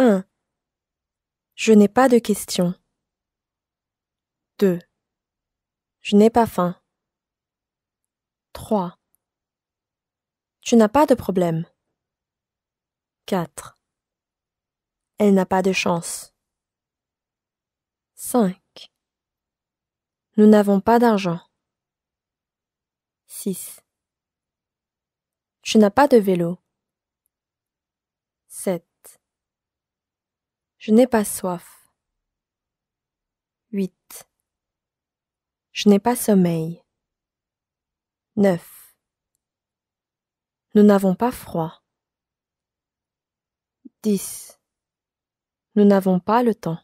1. Je n'ai pas de questions. 2. Je n'ai pas faim. 3. Tu n'as pas de problème. 4. Elle n'a pas de chance. 5. Nous n'avons pas d'argent. 6. Tu n'as pas de vélo. 7. Je n'ai pas soif. 8. Je n'ai pas sommeil. 9. Nous n'avons pas froid. 10. Nous n'avons pas le temps.